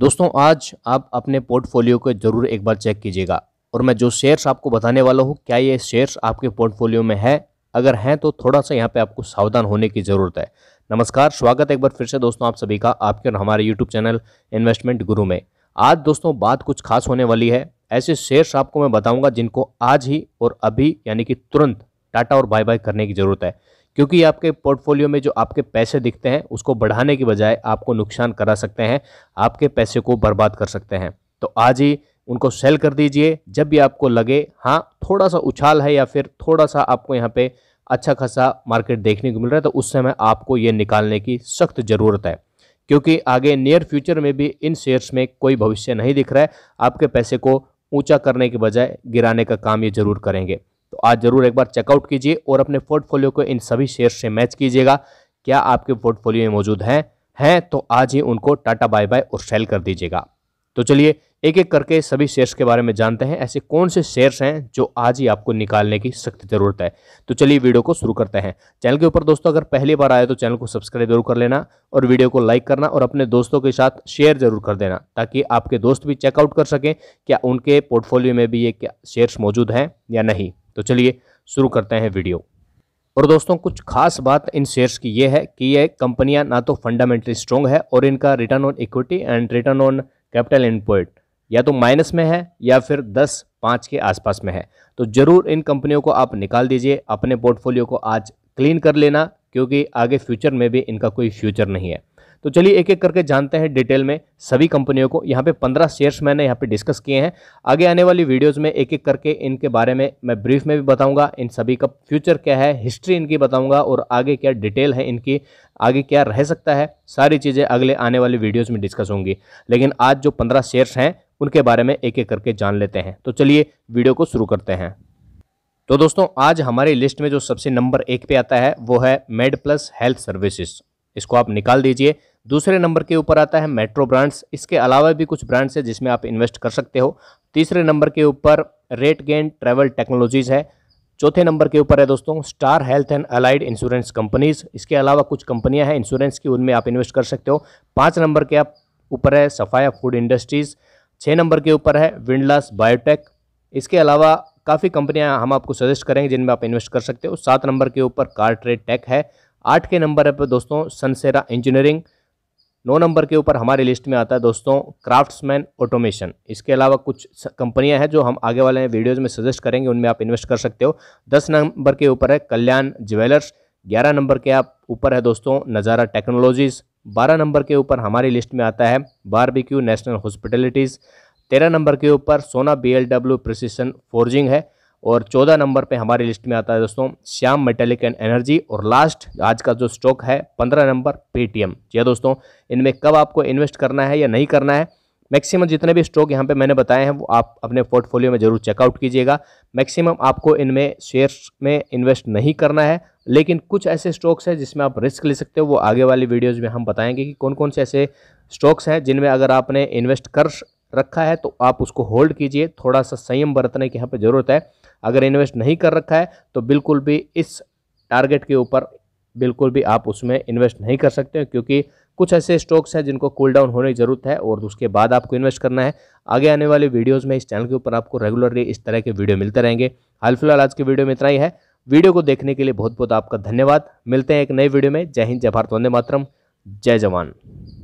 दोस्तों आज आप अपने पोर्टफोलियो को ज़रूर एक बार चेक कीजिएगा और मैं जो शेयर्स आपको बताने वाला हूँ क्या ये शेयर्स आपके पोर्टफोलियो में है अगर हैं तो थोड़ा सा यहाँ पे आपको सावधान होने की ज़रूरत है नमस्कार स्वागत है एक बार फिर से दोस्तों आप सभी का आपके और हमारे यूट्यूब चैनल इन्वेस्टमेंट गुरु में आज दोस्तों बात कुछ खास होने वाली है ऐसे शेयर्स आपको मैं बताऊंगा जिनको आज ही और अभी यानी कि तुरंत टाटा और बाय बाय करने की ज़रूरत है क्योंकि आपके पोर्टफोलियो में जो आपके पैसे दिखते हैं उसको बढ़ाने की बजाय आपको नुकसान करा सकते हैं आपके पैसे को बर्बाद कर सकते हैं तो आज ही उनको सेल कर दीजिए जब भी आपको लगे हाँ थोड़ा सा उछाल है या फिर थोड़ा सा आपको यहाँ पे अच्छा खासा मार्केट देखने को मिल रहा है तो उस समय आपको ये निकालने की सख्त ज़रूरत है क्योंकि आगे नियर फ्यूचर में भी इन शेयर्स में कोई भविष्य नहीं दिख रहा है आपके पैसे को ऊंचा करने के बजाय गिराने का काम ये जरूर करेंगे तो आज जरूर एक बार चेकआउट कीजिए और अपने पोर्टफोलियो को इन सभी शेयर से मैच कीजिएगा क्या आपके पोर्टफोलियो में मौजूद हैं हैं तो आज ही उनको टाटा बाय बाय और सेल कर दीजिएगा तो चलिए एक एक करके सभी शेयर्स के बारे में जानते हैं ऐसे कौन से शेयर्स हैं जो आज ही आपको निकालने की सख्त जरूरत है तो चलिए वीडियो को शुरू करते हैं चैनल के ऊपर दोस्तों अगर पहली बार आए तो चैनल को सब्सक्राइब जरूर कर लेना और वीडियो को लाइक करना और अपने दोस्तों के साथ शेयर जरूर कर देना ताकि आपके दोस्त भी चेकआउट कर सकें क्या उनके पोर्टफोलियो में भी ये क्या शेयर्स मौजूद हैं या नहीं तो चलिए शुरू करते हैं वीडियो और दोस्तों कुछ खास बात इन शेयर्स की ये है कि ये कंपनियां ना तो फंडामेंटली स्ट्रॉन्ग है और इनका return on equity and return on capital input या तो माइनस में है या फिर 10 पाँच के आसपास में है तो ज़रूर इन कंपनियों को आप निकाल दीजिए अपने पोर्टफोलियो को आज क्लीन कर लेना क्योंकि आगे फ्यूचर में भी इनका कोई फ्यूचर नहीं है तो चलिए एक एक करके जानते हैं डिटेल में सभी कंपनियों को यहाँ पे पंद्रह शेयर्स मैंने यहाँ पे डिस्कस किए हैं आगे आने वाली वीडियोस में एक एक करके इनके बारे में मैं ब्रीफ में भी बताऊंगा इन सभी का फ्यूचर क्या है हिस्ट्री इनकी बताऊंगा और आगे क्या डिटेल है इनकी आगे क्या रह सकता है सारी चीज़ें अगले आने वाली वीडियोज़ में डिस्कस होंगी लेकिन आज जो पंद्रह शेयर्स हैं उनके बारे में एक एक करके जान लेते हैं तो चलिए वीडियो को शुरू करते हैं तो दोस्तों आज हमारी लिस्ट में जो सबसे नंबर एक पे आता है वो है मेड प्लस हेल्थ सर्विसेज इसको आप निकाल दीजिए दूसरे नंबर के ऊपर आता है मेट्रो ब्रांड्स इसके अलावा भी कुछ ब्रांड्स है जिसमें आप इन्वेस्ट कर सकते हो तीसरे नंबर के ऊपर रेट गेन ट्रेवल टेक्नोलॉजीज़ है चौथे नंबर के ऊपर है दोस्तों Star Health and Allied Insurance companies इसके अलावा कुछ कंपनियां हैं इंश्योरेंस की उनमें आप इन्वेस्ट कर सकते हो पाँच नंबर के आप ऊपर है सफाया फूड इंडस्ट्रीज़ छः नंबर के ऊपर है विंडलास बायोटेक इसके अलावा काफ़ी कंपनियां हम आपको सजेस्ट करेंगे जिनमें आप इन्वेस्ट कर सकते हो सात नंबर के ऊपर कार ट्रेड टेक है आठ के नंबर पर दोस्तों सनसेरा इंजीनियरिंग नौ नंबर के ऊपर हमारी लिस्ट में आता है दोस्तों क्राफ्ट्समैन ऑटोमेशन इसके अलावा कुछ कंपनियां हैं जो हम आगे वाले वीडियोज़ में सजेस्ट करेंगे उनमें आप इन्वेस्ट कर सकते हो दस नंबर के ऊपर है कल्याण ज्वेलर्स ग्यारह नंबर के आप ऊपर है दोस्तों नज़ारा टेक्नोलॉजीज़ बारह नंबर के ऊपर हमारी लिस्ट में आता है बारबिक्यू नेशनल हॉस्पिटलिटीज़ तेरह नंबर के ऊपर Sona B L W precision forging है और चौदह नंबर पे हमारी लिस्ट में आता है दोस्तों श्याम मेटेलिक एंड एनर्जी और लास्ट आज का जो स्टॉक है पंद्रह नंबर पेटीएम जी हाँ दोस्तों इनमें कब आपको इन्वेस्ट करना है या नहीं करना है मैक्सिमम जितने भी स्टॉक यहाँ पे मैंने बताए हैं वो आप अपने पोर्टफोलियो में जरूर चेकआउट कीजिएगा मैक्सिमम आपको इनमें शेयर्स में इन्वेस्ट नहीं करना है लेकिन कुछ ऐसे स्टॉक्स हैं जिसमें आप रिस्क ले सकते हो वो आगे वाली वीडियोस में हम बताएंगे कि कौन कौन से ऐसे स्टॉक्स हैं जिनमें अगर आपने इन्वेस्ट कर रखा है तो आप उसको होल्ड कीजिए थोड़ा सा संयम बरतने की यहाँ पर ज़रूरत है अगर इन्वेस्ट नहीं कर रखा है तो बिल्कुल भी इस टारगेट के ऊपर बिल्कुल भी आप उसमें इन्वेस्ट नहीं कर सकते क्योंकि कुछ ऐसे स्टॉक्स हैं जिनको कूल डाउन होने की ज़रूरत है और उसके बाद आपको इन्वेस्ट करना है आगे आने वाले वीडियोस में इस चैनल के ऊपर आपको रेगुलरली इस तरह के वीडियो मिलते रहेंगे हाल फिलहाल आज के वीडियो में इतना ही है वीडियो को देखने के लिए बहुत बहुत आपका धन्यवाद मिलते हैं एक नए वीडियो में जय हिंद जय भारत वंदे मातरम जय जवान